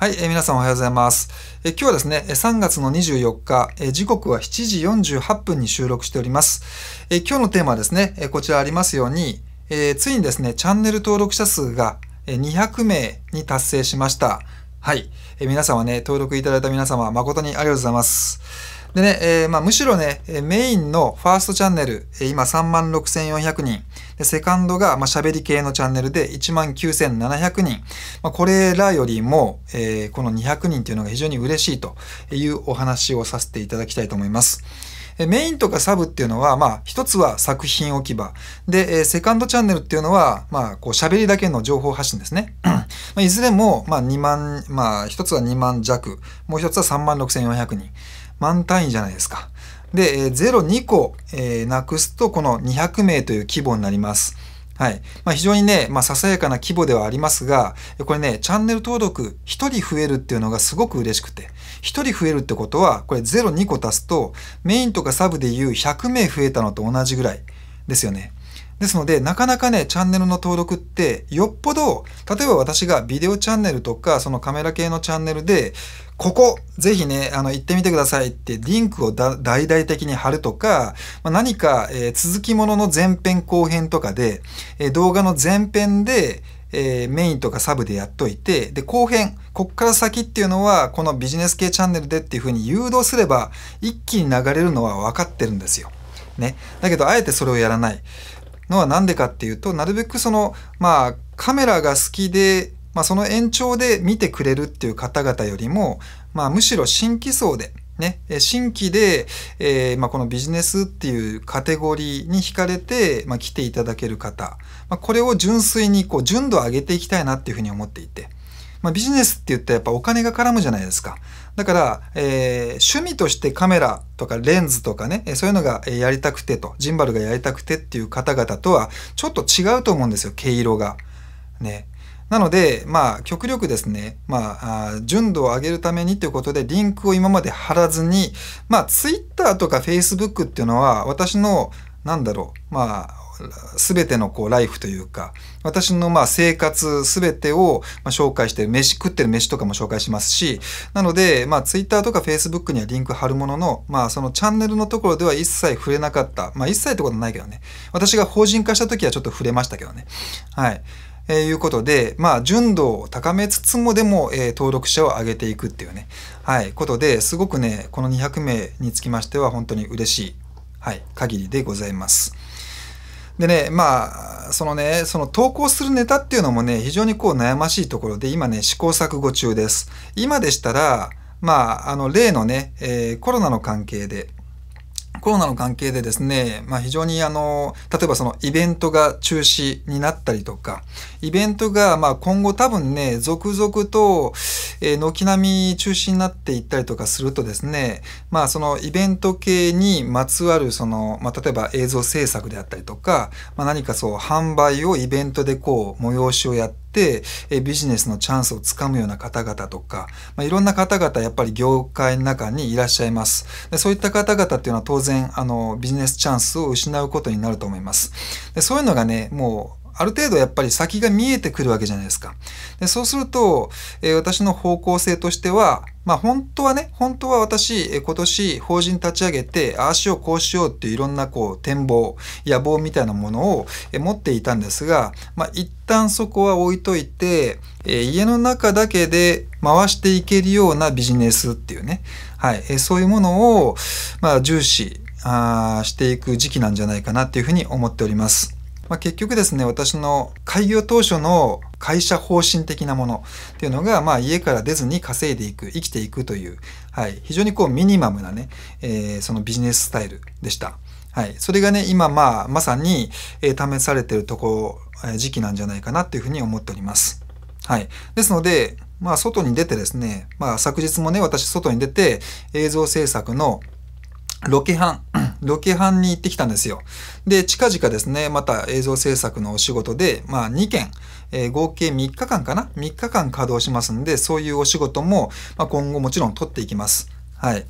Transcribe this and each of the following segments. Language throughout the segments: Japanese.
はい、えー、皆さんおはようございます。えー、今日はですね、3月の24日、えー、時刻は7時48分に収録しております。え今日のテーマはですね、えこちらありますように、えついにですね、チャンネル登録者数が200名に達成しました。はい、え皆さんはね、登録いただいた皆様、誠にありがとうございます。でね、えー、まあ、むしろね、メインのファーストチャンネル、今36,400人。で、セカンドが、まあ、喋り系のチャンネルで19,700人。まあ、これらよりも、えー、この200人というのが非常に嬉しいというお話をさせていただきたいと思います。メインとかサブっていうのは、まあ、一つは作品置き場。で、セカンドチャンネルっていうのは、まあ、こう、喋りだけの情報発信ですね。いずれも、まあ、2万、まあ、一つは2万弱、もう一つは3万6400人。万単位じゃないですか。で、え02個、えー、なくすとこの200名という規模になります。はい。まあ、非常にね、まあ、ささやかな規模ではありますが、これね、チャンネル登録1人増えるっていうのがすごく嬉しくて、1人増えるってことは、これ0、2個足すと、メインとかサブでいう100名増えたのと同じぐらいですよね。ですので、なかなかね、チャンネルの登録って、よっぽど、例えば私がビデオチャンネルとか、そのカメラ系のチャンネルで、ここ、ぜひね、あの、行ってみてくださいって、リンクを大々的に貼るとか、まあ、何か、えー、続きものの前編後編とかで、えー、動画の前編で、えー、メインとかサブでやっといて、で、後編、こっから先っていうのは、このビジネス系チャンネルでっていう風に誘導すれば、一気に流れるのは分かってるんですよ。ね。だけど、あえてそれをやらない。のは何でかっていうとなるべくそのまあカメラが好きで、まあ、その延長で見てくれるっていう方々よりも、まあ、むしろ新規層でね、新規で、えー、まあ、このビジネスっていうカテゴリーに惹かれて、まあ、来ていただける方、まあ、これを純粋にこう純度を上げていきたいなっていうふうに思っていて。まあ、ビジネスって言ったらやっぱお金が絡むじゃないですか。だから、えー、趣味としてカメラとかレンズとかね、そういうのがやりたくてと、ジンバルがやりたくてっていう方々とはちょっと違うと思うんですよ、毛色が。ね。なので、まあ、極力ですね、まあ、純度を上げるためにということで、リンクを今まで貼らずに、まあ、Twitter とか Facebook っていうのは、私の、なんだろう、まあ、全てのこうライフというか私のまあ生活全てをま紹介して飯食ってる飯とかも紹介しますしなのでまあ Twitter とか Facebook にはリンク貼るもののまあそのチャンネルのところでは一切触れなかったまあ一切ってことないけどね私が法人化した時はちょっと触れましたけどねはい。えー、いうことで、まあ、純度を高めつつもでも、えー、登録者を上げていくっていうね、はい、ことですごくね、この200名につきましては本当に嬉しい、はい、限りでございます。でね、まあ、そのね、その投稿するネタっていうのもね、非常にこう悩ましいところで、今ね、試行錯誤中です。今でしたら、まあ、あの、例のね、えー、コロナの関係で、コロナの関係でですね、まあ、非常にあの例えばそのイベントが中止になったりとかイベントがまあ今後多分ね続々と軒並み中止になっていったりとかするとですね、まあ、そのイベント系にまつわるその、まあ、例えば映像制作であったりとか、まあ、何かそう販売をイベントでこう催しをやって、えビジネスのチャンスをつかむような方々とか、まあ、いろんな方々やっぱり業界の中にいらっしゃいます。でそういった方々っていうのは当然あのビジネスチャンスを失うことになると思います。でそういうのがね、もうある程度やっぱり先が見えてくるわけじゃないですか。でそうすると、えー、私の方向性としては、まあ本当はね、本当は私、え今年法人立ち上げて、ああしようこうしようっていういろんなこう展望、野望みたいなものを、え持っていたんですが、まあ一旦そこは置いといて、え家の中だけで回していけるようなビジネスっていうね、はい、えそういうものを、まあ重視あしていく時期なんじゃないかなっていうふうに思っております。まあ、結局ですね、私の開業当初の会社方針的なものっていうのが、まあ、家から出ずに稼いでいく、生きていくという、はい、非常にこうミニマムなね、えー、そのビジネススタイルでした。はい、それがね、今、まあ、まさに、えー、試されてるとこ、えー、時期なんじゃないかなっていうふうに思っております。はい。ですので、まあ、外に出てですね、まあ、昨日もね、私、外に出て、映像制作のロケハンロケハンに行ってきたんですよ。で、近々ですね、また映像制作のお仕事で、まあ2件、えー、合計3日間かな ?3 日間稼働しますんで、そういうお仕事も、まあ、今後もちろん取っていきます。はい。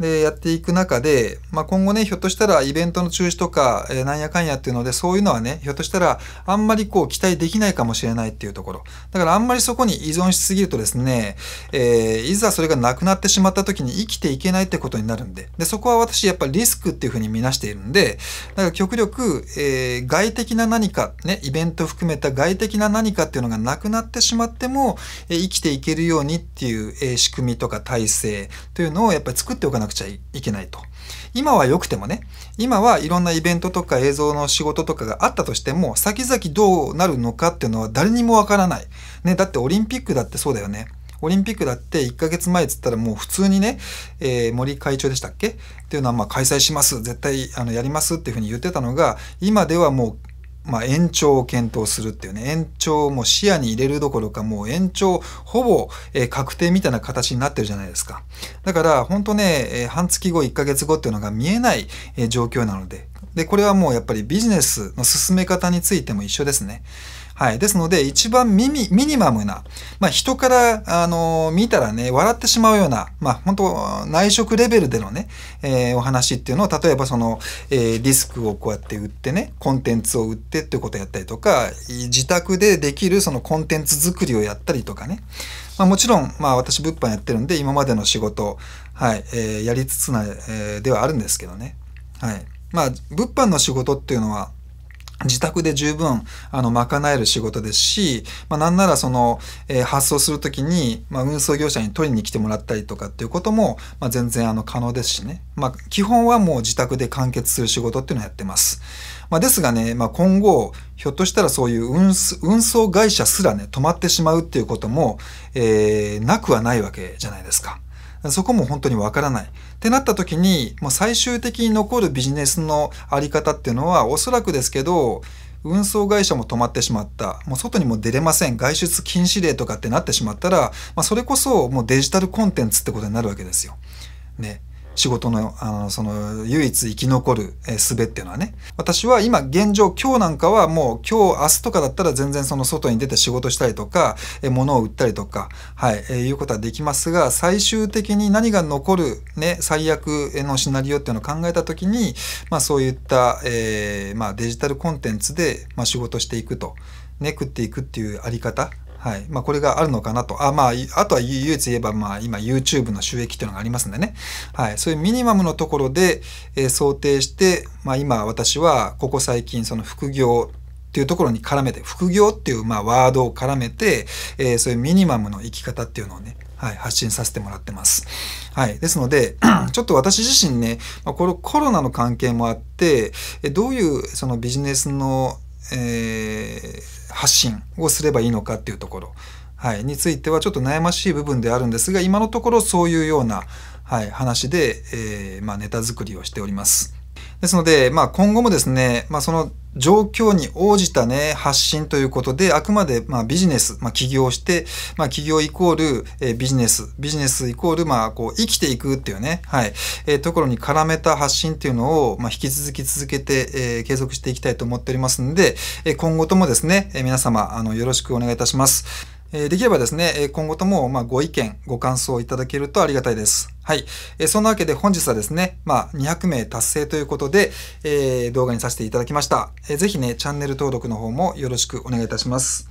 でやっていく中で、まあ、今後ねひょっとしたらイベントの中止とか、えー、なんやかんやっていうのでそういうのはねひょっとしたらあんまりこう期待できないかもしれないっていうところだからあんまりそこに依存しすぎるとですね、えー、いざそれがなくなってしまった時に生きていけないってことになるんででそこは私やっぱりリスクっていうふうに見なしているんでだから極力、えー、外的な何かねイベント含めた外的な何かっていうのがなくなってしまっても、えー、生きていけるようにっていう、えー、仕組みとか体制というのをやっぱり作っておかななくちゃいけないと。今は良くてもね、今はいろんなイベントとか映像の仕事とかがあったとしても、先々どうなるのかっていうのは誰にもわからない。ね、だってオリンピックだってそうだよね。オリンピックだって1ヶ月前っつったらもう普通にね、えー、森会長でしたっけっていうのはまあ開催します、絶対あのやりますっていうふうに言ってたのが、今ではもうまあ、延長を検討するっていうね、延長も視野に入れるどころか、もう延長ほぼ、え確定みたいな形になってるじゃないですか。だから、本当ね、え半月後、1ヶ月後っていうのが見えない、え状況なので、で、これはもうやっぱりビジネスの進め方についても一緒ですね。はい。ですので、一番ミミミニマムな、まあ、人から、あの見たらね、笑ってしまうような、まあ、本当内職レベルでのね、えー、お話っていうのを、例えばその、えー、リスクをこうやって売ってね、コンテンツを売ってっていうことをやったりとか、自宅でできるそのコンテンツ作りをやったりとかね。まあ、もちろん、まあ、私、物販やってるんで、今までの仕事、はい、えー、やりつつな、えー、ではあるんですけどね。はい。まあ、物販の仕事っていうのは、自宅で十分あの賄える仕事ですし、まあ、なんならその、えー、発送するときに、まあ、運送業者に取りに来てもらったりとかっていうことも、まあ、全然あの可能ですしね、まあ、基本はもう自宅で完結する仕事っていうのをやってます。まあ、ですがね、まあ、今後、ひょっとしたらそういう運送会社すらね、止まってしまうっていうことも、えー、なくはないわけじゃないですか。そこも本当にわからない。ってなった時に、もう最終的に残るビジネスのあり方っていうのは、おそらくですけど、運送会社も止まってしまった。もう外にも出れません。外出禁止令とかってなってしまったら、まあ、それこそもうデジタルコンテンツってことになるわけですよ。ね。仕事の、あの、その、唯一生き残る、え術っていうのはね。私は今、現状、今日なんかはもう、今日、明日とかだったら全然その外に出て仕事したりとか、え物を売ったりとか、はい、えいうことはできますが、最終的に何が残る、ね、最悪のシナリオっていうのを考えた時に、まあそういった、えー、まあデジタルコンテンツで、まあ仕事していくと、ね、食っていくっていうあり方、はいまあ、これがあるのかなと。あ,、まあ、あとは唯一言えば、まあ、今 YouTube の収益というのがありますんでね。はい、そういうミニマムのところで、えー、想定して、まあ、今私はここ最近その副業っていうところに絡めて、副業っていうまあワードを絡めて、えー、そういうミニマムの生き方っていうのをね、はい、発信させてもらってます。はい。ですので、ちょっと私自身ね、まこのコロナの関係もあって、どういうそのビジネスのえー、発信をすればいいのかっていうところ、はい、についてはちょっと悩ましい部分であるんですが今のところそういうような、はい、話で、えー、まあ、ネタ作りをしております。ですので、まあ、今後もですね、まあ、その状況に応じたね、発信ということで、あくまで、まあ、ビジネス、まあ、起業して、まあ、起業イコール、えビジネス、ビジネスイコール、まあ、こう、生きていくっていうね、はい、えー、ところに絡めた発信っていうのを、まあ、引き続き続けて、えー、継続していきたいと思っておりますので、え今後ともですね、え皆様、あの、よろしくお願いいたします。えできればですね、今後ともまご意見、ご感想いただけるとありがたいです。はい。えそんなわけで本日はですね、まあ、200名達成ということで、えー、動画にさせていただきました。えぜひね、チャンネル登録の方もよろしくお願いいたします。